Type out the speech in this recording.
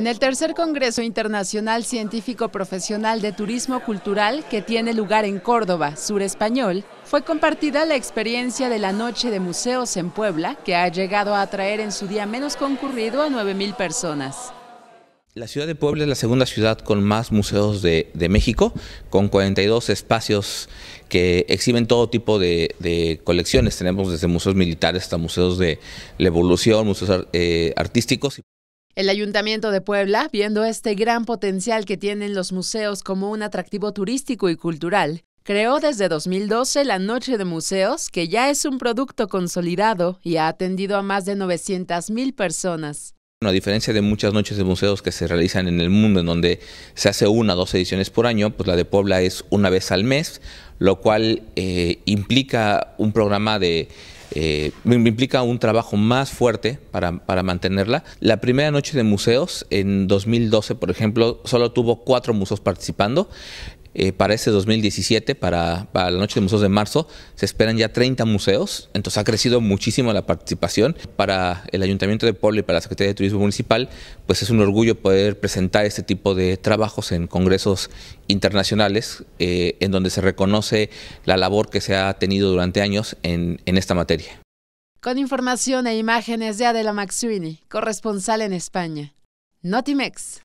En el tercer Congreso Internacional Científico Profesional de Turismo Cultural, que tiene lugar en Córdoba, sur español, fue compartida la experiencia de la Noche de Museos en Puebla, que ha llegado a atraer en su día menos concurrido a 9.000 personas. La ciudad de Puebla es la segunda ciudad con más museos de, México, con 42 espacios que exhiben todo tipo de, colecciones. Tenemos desde museos militares hasta museos de la evolución, museos eh, artísticos. El Ayuntamiento de Puebla, viendo este gran potencial que tienen los museos como un atractivo turístico y cultural, creó desde 2012 la Noche de Museos, que ya es un producto consolidado y ha atendido a más de 900.000 personas. a diferencia de muchas noches de museos que se realizan en el mundo, en donde se hace una o dos ediciones por año, pues la de Puebla es una vez al mes, lo cual eh, implica un programa de eh, me implica un trabajo más fuerte para, para, mantenerla. La primera noche de museos en 2012, por ejemplo, solo tuvo cuatro museos participando. Eh, para este 2017, para, la Noche de Museos de marzo, se esperan ya 30 museos, entonces ha crecido muchísimo la participación. Para el Ayuntamiento de Puebla y para la Secretaría de Turismo Municipal, pues es un orgullo poder presentar este tipo de trabajos en congresos internacionales, eh, en donde se reconoce la labor que se ha tenido durante años en, en esta materia. Con información e imágenes de Adela Maxuini, corresponsal en España. Notimex.